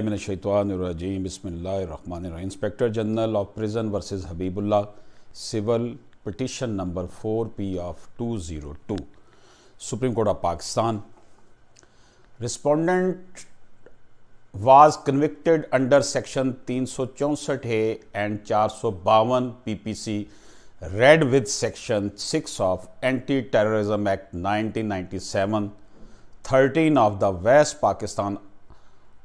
अमिन मिनशैतवानरजीम बसमिल्लर inspector general of prison versus Habibullah civil petition number four p of two zero two supreme court of Pakistan respondent was convicted under section तीन सौ चौंसठ है and चार सौ बावन P P C read with section six of anti terrorism act nineteen ninety seven thirteen of the West Pakistan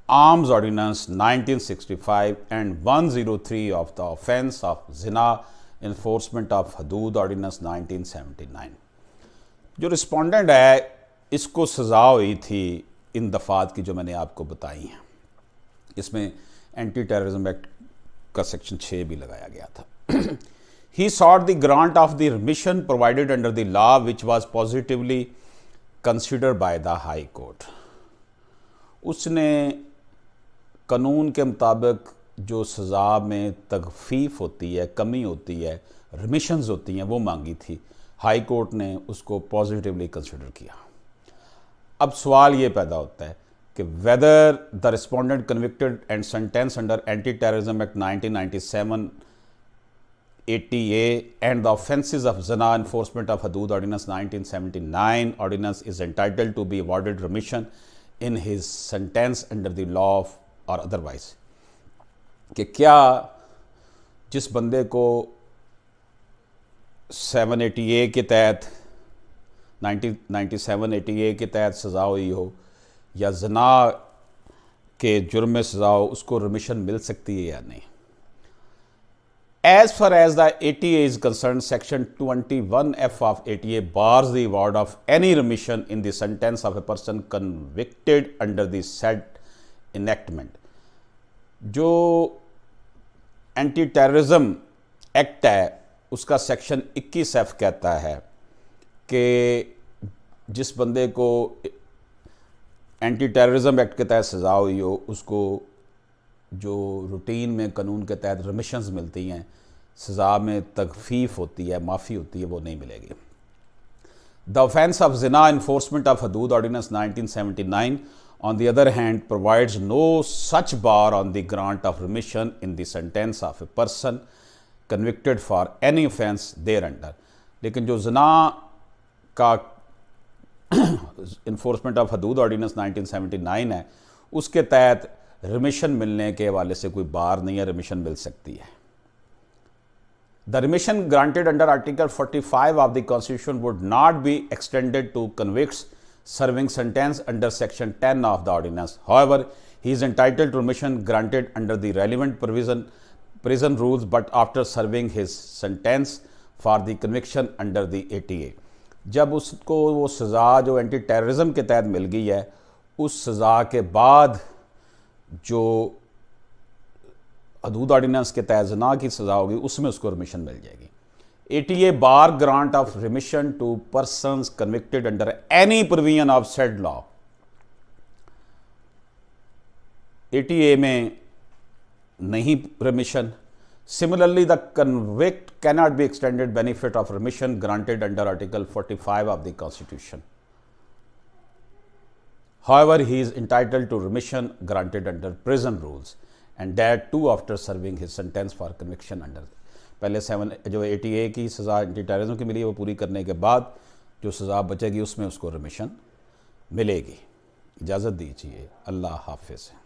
Arms Ordinance 1965 and 103 of the Offence of Zina Enforcement of Hadood Ordinance 1979 जो respondent है इसको सज़ा हुई थी इन दफ़ात की जो मैंने आपको बताई हैं इसमें एंटी टेररिज्म एक्ट का सेक्शन छः भी लगाया गया था he sought the grant of the remission provided under the law which was positively consider by the high court उसने कानून के मुताबिक जो सज़ा में तकफीफ होती है कमी होती है रमिशंस होती हैं वो मांगी थी हाई कोर्ट ने उसको पॉजिटिवली कंसिडर किया अब सवाल ये पैदा होता है कि whether the respondent convicted and sentence under anti terrorism act 1997 seven eighty and the offences of जना इन्फोर्समेंट ऑफ हदूद ordinance 1979 ordinance is entitled to be awarded remission in his sentence under the law of or otherwise कि क्या जिस बंदे को seven A T A के तहत nineteen ninety seven A T A के तहत सज़ा हुई हो या जना के जुर्म में सज़ा हो उसको रमिशन मिल सकती है या नहीं as far as the T A is concern section twenty one F of A T A bars third of any remission in sentence of a person convicted under that enactment जो एंटी टेररिज्म एक्ट है उसका section 21 F कहता है कि जिस बंदे को anti terrorism act के तहत सज़ा हुई हो उसको जो रूटीन में कानून के तहत रमिशंस मिलती हैं सज़ा में तकफीफ होती है माफ़ी होती है वो नहीं मिलेगी द ऑफेंस ऑफ जिना इन्फोर्समेंट ऑफ हदूद ordinance 1979 on the other hand, provides no such bar on the grant of remission in the sentence of a person convicted for any offense there under lekin jo zina ka enforcement of hudood ordinance 1979 hai uske तहत remission milne ke हवाले se koi bar nahi hai remission mil sakti hai The remission granted under Article 45 of the Constitution would not be extended to convicts serving sentence under section 10 of the ordinance. However, he is entitled to remission granted under the relevant provision prison rules but after serving his sentence for the conviction under the ATA. jab usko wo saza jo anti terrorism ke तहत mil gayi hai us saza ke baad jo हदूद ordinance के तहत जना की सज़ा होगी उसमें उसको परमिशन मिल जाएगी ATA bar grant of remission to persons convicted under any provision of said law. ATA में नहीं remission. Similarly, the convict cannot be extended benefit of remission granted under Article 45 of the Constitution. However, he is entitled to remission granted under prison rules and that too after serving his sentence for conviction under पहले seven जो A T A की सज़ा anti terrorism की मिली है वो पूरी करने के बाद जो सज़ा बचेगी उसमें उसको रमिशन मिलेगी इजाज़त दीजिए अल्लाह हाफिज़